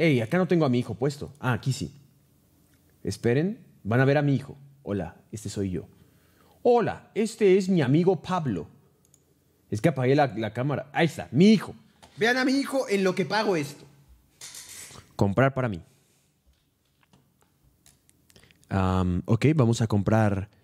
hey, acá no tengo a mi hijo puesto. Ah, aquí sí. Esperen, van a ver a mi hijo. Hola, este soy yo. Hola, este es mi amigo Pablo. Es que apagué la, cámara. Ahí está, mi hijo. Vean a mi hijo en lo que pago esto. Comprar para mí. ok, vamos a comprar